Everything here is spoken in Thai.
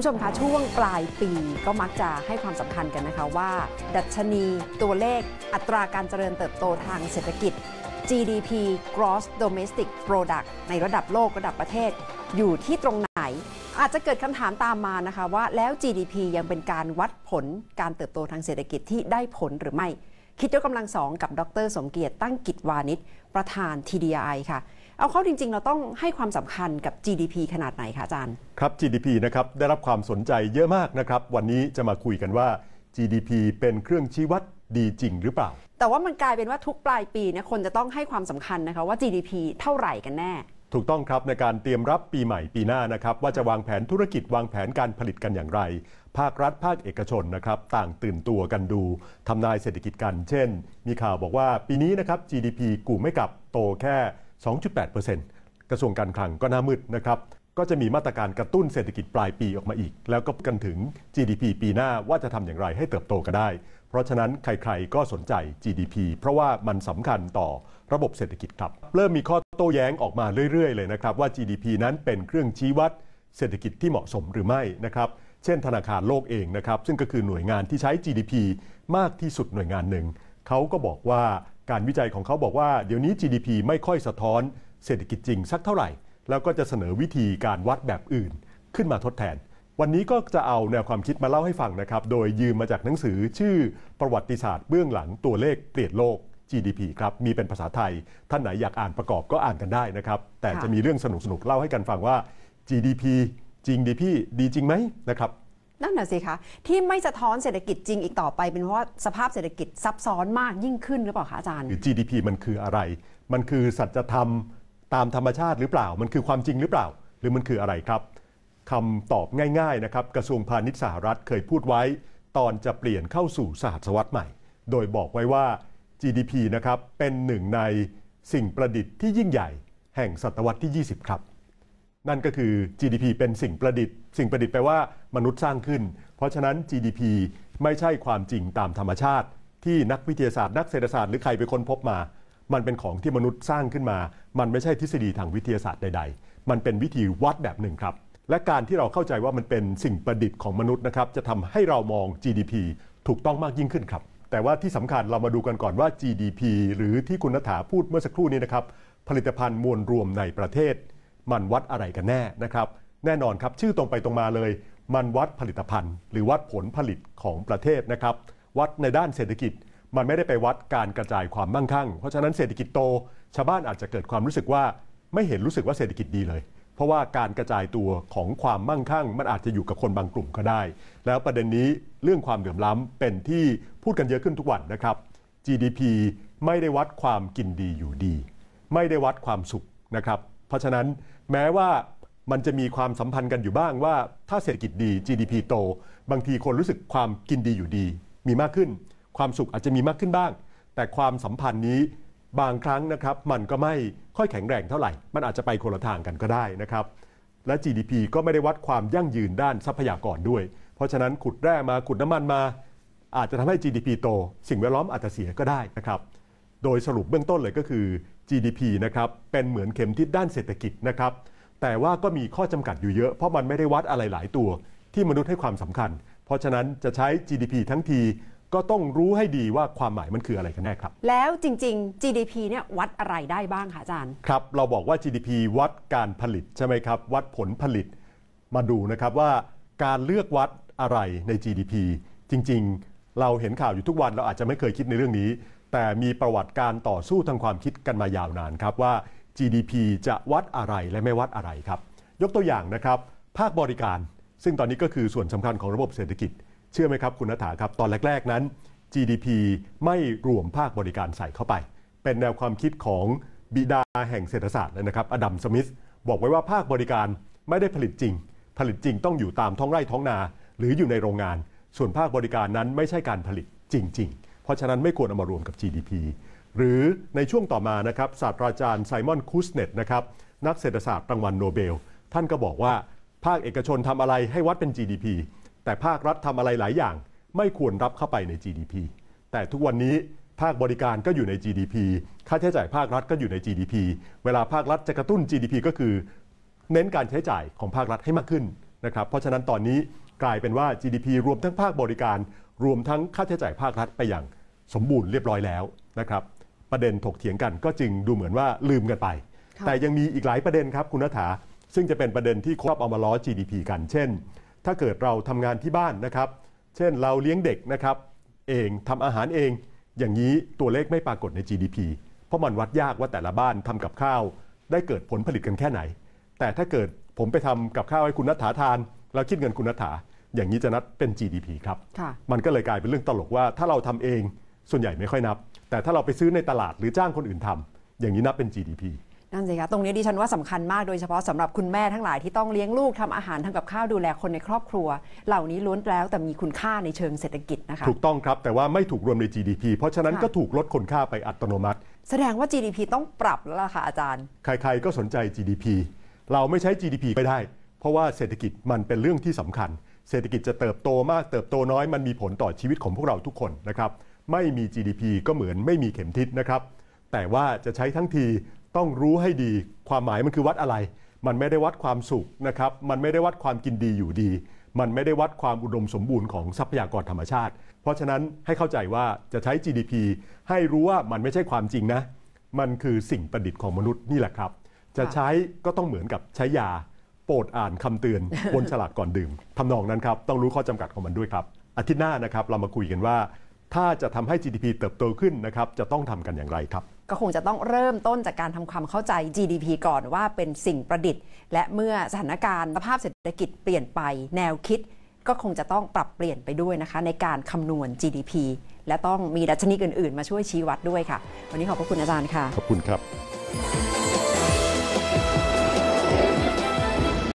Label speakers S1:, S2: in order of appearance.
S1: ผู้ชมคะช่วงปลายปีก็มักจะให้ความสำคัญกันนะคะว่า ดัชนีตัวเลขอัตราการเจริญเติบโตทางเศรษฐกิจ GDP Gross Domestic Product ในระดับโลกระดับประเทศ อยู่ที่ตรงไหน อาจจะเกิดคำถามตามมานะคะว่าแล้ว GDP ยังเป็นการวัดผลการเติบโตทางเศรษฐกิจที่ได้ผลหรือไม่คิดยกกำลังสองกับดรสมเกียรติตั้งกิจวานิชประธาน TDI ค่ะเอาเข้าจริงๆ เราต้องให้ความสำคัญกับ GDP ขนาดไหนคะอาจารย์
S2: ครับ GDP นะครับได้รับความสนใจเยอะมากนะครับ วันนี้จะมาคุยกันว่า GDP เป็นเครื่องชี้วัดดีจริงหรือเปล่า
S1: แต่ว่ามันกลายเป็นว่าทุกปลายปีเนี่ยคนจะต้องให้ความสำคัญนะคะว่า GDP เท่าไหร่กันแน่
S2: ถูกต้องครับในการเตรียมรับปีใหม่ปีหน้านะครับว่าจะวางแผนธุรกิจวางแผนการผลิตกันอย่างไรภาครัฐภาคเอกชนนะครับต่างตื่นตัวกันดูทำนายเศรษฐกิจกันเช่น มีข่าวบอกว่าปีนี้นะครับ GDP กูไม่กลับโตแค่ 2.8%กระทรวงการคลังก็น่ามืดนะครับก็จะมีมาตรการกระตุ้นเศรษฐกิจปลายปีออกมาอีก แล้วก็กันถึง GDP ปีหน้าว่าจะทำอย่างไรให้เติบโตก็ได้ เพราะฉะนั้นใครๆก็สนใจ GDP เพราะว่ามันสำคัญต่อระบบเศรษฐกิจครับเริ่มมีข้อโต้แย้งออกมาเรื่อยๆเลยนะครับว่า GDP นั้นเป็นเครื่องชี้วัดเศรษฐกิจที่เหมาะสมหรือไม่นะครับเช่นธนาคารโลกเองนะครับ ซึ่งก็คือหน่วยงานที่ใช้ GDP มากที่สุดหน่วยงานหนึ่ง เขาก็บอกว่าการวิจัยของเขาบอกว่า เดี๋ยวนี้ GDP ไม่ค่อยสะท้อนเศรษฐกิจจริงสักเท่าไหร่ แล้วก็จะเสนอวิธีการวัดแบบอื่นขึ้นมาทดแทน วันนี้ก็จะเอาแนวความคิดมาเล่าให้ฟังนะครับ โดยยืมมาจากหนังสือชื่อประวัติศาสตร์เบื้องหลังตัวเลขเปลี่ยนโลก GDP ครับมีเป็นภาษาไทย ท่านไหนอยากอ่านประกอบก็อ่านกันได้นะครับแต่จะมีเรื่องสนุกๆเล่าให้กันฟังว่า GDP จริงดีพี่ ดีจริงไหมนะครับ
S1: นั่นน่ะสิคะที่ไม่สะท้อนเศรษฐกิจจริงอีกต่อไปเป็นเพราะว่าสภาพเศรษฐกิจซับซ้อนมากยิ่งขึ้นหรือเปล่าคะอาจารย์หรื
S2: อ GDP มันคืออะไร มันคือสัจธรรมตามธรรมชาติหรือเปล่า มันคือความจริงหรือเปล่า หรือมันคืออะไรครับคำตอบง่ายๆนะครับกระทรวงพาณิชย์สหรัฐเคยพูดไว้ ตอนจะเปลี่ยนเข้าสู่สหสวรรษใหม่ โดยบอกไว้ว่า GDP นะครับเป็นหนึ่งในสิ่งประดิษฐ์ที่ยิ่งใหญ่แห่งศตวรรษที่ 20ครับนั่นก็คือ GDP เป็นสิ่งประดิษฐ์ สิ่งประดิษฐ์แปลว่ามนุษย์สร้างขึ้น เพราะฉะนั้น GDP ไม่ใช่ความจริงตามธรรมชาติที่นักวิทยาศาสตร์นักเศรษฐศาสตร์หรือใครไปค้นพบมา มันเป็นของที่มนุษย์สร้างขึ้นมา มันไม่ใช่ทฤษฎีทางวิทยาศาสตร์ใด ๆ มันเป็นวิธีวัดแบบหนึ่งครับ และการที่เราเข้าใจว่ามันเป็นสิ่งประดิษฐ์ของมนุษย์นะครับ จะทำให้เรามอง GDP ถูกต้องมากยิ่งขึ้นครับ แต่ว่าที่สำคัญเรามาดูกันก่อนว่า GDP หรือที่คุณนัฐาพูดเมื่อสักครู่นี้นะครับ ผลิตภัณฑ์มวลรวมในประเทศมันวัดอะไรกันแน่นะครับ แน่นอนครับชื่อตรงไปตรงมาเลย มันวัดผลิตภัณฑ์ หรือวัดผลผลิตของประเทศนะครับ วัดในด้านเศรษฐกิจ มันไม่ได้ไปวัดการกระจายความมั่งคั่ง เพราะฉะนั้นเศรษฐกิจโต ชาวบ้านอาจจะเกิดความรู้สึกว่า ไม่เห็นรู้สึกว่าเศรษฐกิจดีเลย เพราะว่าการกระจายตัวของความมั่งคั่ง มันอาจจะอยู่กับคนบางกลุ่มก็ได้ แล้วประเด็นนี้เรื่องความเหลื่อมล้ำเป็นที่พูดกันเยอะขึ้นทุกวันนะครับ GDP ไม่ได้วัดความกินดีอยู่ดี ไม่ได้วัดความสุขนะครับเพราะฉะนั้นแม้ว่ามันจะมีความสัมพันธ์กันอยู่บ้างว่าถ้าเศรษฐกิจดี GDP โต บางทีคนรู้สึกความกินดีอยู่ดี มีมากขึ้น ความสุขอาจจะมีมากขึ้นบ้าง แต่ความสัมพันธ์นี้บางครั้งนะครับ มันก็ไม่ค่อยแข็งแรงเท่าไหร่ มันอาจจะไปคนละทางกันก็ได้นะครับ และ GDP ก็ไม่ได้วัดความยั่งยืนด้านทรัพยากรด้วย เพราะฉะนั้นขุดแร่มาขุดน้ำมันมา อาจจะทำให้ GDP โต สิ่งแวดล้อมอาจจะเสียก็ได้นะครับ โดยสรุปเบื้องต้นเลยก็คือ GDP นะครับเป็นเหมือนเข็มทิศด้านเศรษฐกิจนะครับแต่ว่าก็มีข้อจำกัดอยู่เยอะเพราะมันไม่ได้วัดอะไรหลายตัวที่มนุษย์ให้ความสำคัญ เพราะฉะนั้นจะใช้ GDP ทั้งทีก็ต้องรู้ให้ดีว่าความหมายมันคืออะไรกันแน่ครับ
S1: แล้วจริงๆ GDP เนี่ยวัดอะไรได้บ้างคะอาจารย์
S2: ครับเราบอกว่า GDP วัดการผลิต ใช่ไหมครับวัดผลผลิต มาดูนะครับว่าการเลือกวัดอะไรใน GDP จริงๆเราเห็นข่าวอยู่ทุกวันเราอาจจะไม่เคยคิดในเรื่องนี้แต่มีประวัติการต่อสู้ทางความคิดกันมายาวนานครับว่า GDP จะวัดอะไรและไม่วัดอะไรครับ ยกตัวอย่างนะครับ ภาคบริการซึ่งตอนนี้ก็คือส่วนสำคัญของระบบเศรษฐกิจเชื่อไหมครับคุณนัฐาครับ ตอนแรกๆนั้น GDP ไม่รวมภาคบริการใส่เข้าไป เป็นแนวความคิดของบิดาแห่งเศรษฐศาสตร์เลยนะครับอดัม สมิธบอกไว้ว่าภาคบริการไม่ได้ผลิตจริง ผลิตจริงต้องอยู่ตามท้องไร่ท้องนาหรืออยู่ในโรงงาน ส่วนภาคบริการนั้นไม่ใช่การผลิตจริง ๆเพราะฉะนั้นไม่ควรเอามารวมกับ GDP หรือในช่วงต่อมานะครับศาสตราจารย์ไซมอนคูสเนตนะครับนักเศรษฐศาสตร์รางวัลโนเบล ท่านก็บอกว่า ภาคเอกชนทำอะไรให้วัดเป็น GDP แต่ภาครัฐทำอะไรหลายอย่างไม่ควรรับเข้าไปใน GDP แต่ทุกวันนี้ภาคบริการก็อยู่ใน GDP ค่าใช้จ่ายภาครัฐก็อยู่ใน GDP เวลาภาครัฐจะกระตุ้น GDP ก็คือ เน้นการใช้จ่ายของภาครัฐให้มากขึ้นนะครับเพราะฉะนั้นตอนนี้กลายเป็นว่า GDP รวมทั้งภาคบริการรวมทั้งค่าใช้จ่ายภาครัฐไปอย่างสมบูรณ์เรียบร้อยแล้วนะครับประเด็นถกเถียงกันก็จึงดูเหมือนว่าลืมกันไป แต่ยังมีอีกหลายประเด็นครับคุณนัฐา ซึ่งจะเป็นประเด็นที่ครอบเอามาล้อ GDP กันเช่น ถ้าเกิดเราทำงานที่บ้านนะครับ เช่นเราเลี้ยงเด็กนะครับเองทำอาหารเอง อย่างนี้ตัวเลขไม่ปรากฏใน GDP เพราะมันวัดยากว่าแต่ละบ้านทำกับข้าว ได้เกิดผลผลิตกันแค่ไหน แต่ถ้าเกิดผมไปทำกับข้าวให้คุณนัฐาทานเราคิดเงินคุณนัฐาอย่างนี้จะนับเป็น GDP ครับมันก็เลยกลายเป็นเรื่องตลกว่าถ้าเราทำเองส่วนใหญ่ไม่ค่อยนับ แต่ถ้าเราไปซื้อในตลาด หรือจ้างคนอื่นทำอย่างนี้นับเป็น GDP
S1: นั่นสิคะตรงนี้ดิฉันว่าสำคัญมากโดยเฉพาะสำหรับคุณแม่ทั้งหลายที่ต้องเลี้ยงลูกทำอาหารทำกับข้าวดูแลคนในครอบครัว เหล่านี้ล้วนแล้วแต่มีคุณค่าในเชิงเศรษฐกิจนะคะ ถูก
S2: ต้องครับ แต่ว่าไม่ถูกรวมใน GDP เพราะฉะนั้นก็ถูกลดคุณค่าไปอัตโนมัติ
S1: แสดงว่า GDP ต้องปรับแล้วล่ะค่ะอาจารย์
S2: ใคร ๆก็สนใจ GDP เราไม่ใช้ GDP ไม่ได้ เพราะว่าเศรษฐกิจมันเป็นเรื่องที่สำคัญเศรษฐกิจจะเติบโตมากเติบโตน้อย มันมีผลต่อชีวิตของพวกเราทุกคนนะครับ ไม่มี GDP ก็เหมือนไม่มีเข็มทิศนะครับแต่ว่าจะใช้ทั้งทีต้องรู้ให้ดี ความหมายมันคือวัดอะไร มันไม่ได้วัดความสุขนะครับมันไม่ได้วัดความกินดีอยู่ดี มันไม่ได้วัดความอุดมสมบูรณ์ของทรัพยากรธรรมชาติ เพราะฉะนั้นให้เข้าใจว่าจะใช้ GDP ให้รู้ว่ามันไม่ใช่ความจริงนะมันคือสิ่งประดิษฐ์ของมนุษย์นี่แหละครับ จะใช้ก็ต้องเหมือนกับใช้ยาปรดอ่านคำเตือนบนฉลากก่อนดื่ม ทำนองนั้นครับ ต้องรู้ข้อจำกัดของมันด้วยครับ อาทิตย์หน้านะครับ เรามาคุยกันว่า ถ้าจะทำให้ GDP เติบโตขึ้นนะครับ จะต้องทำกันอย่างไรครับ
S1: ก็คงจะต้องเริ่มต้นจากการทำความเข้าใจ GDP ก่อนว่าเป็นสิ่งประดิษฐ์ และเมื่อสถานการณ์สภาพเศรษฐกิจเปลี่ยนไปแนวคิด ก็คงจะต้องปรับเปลี่ยนไปด้วยนะคะในการคำนวณ GDP และต้องมีดัชนีอื่น ๆ มาช่วยชี้วัดด้วยค่ะวันนี้ขอบพระคุณอาจารย์ค่ะ
S2: ขอบคุณครับ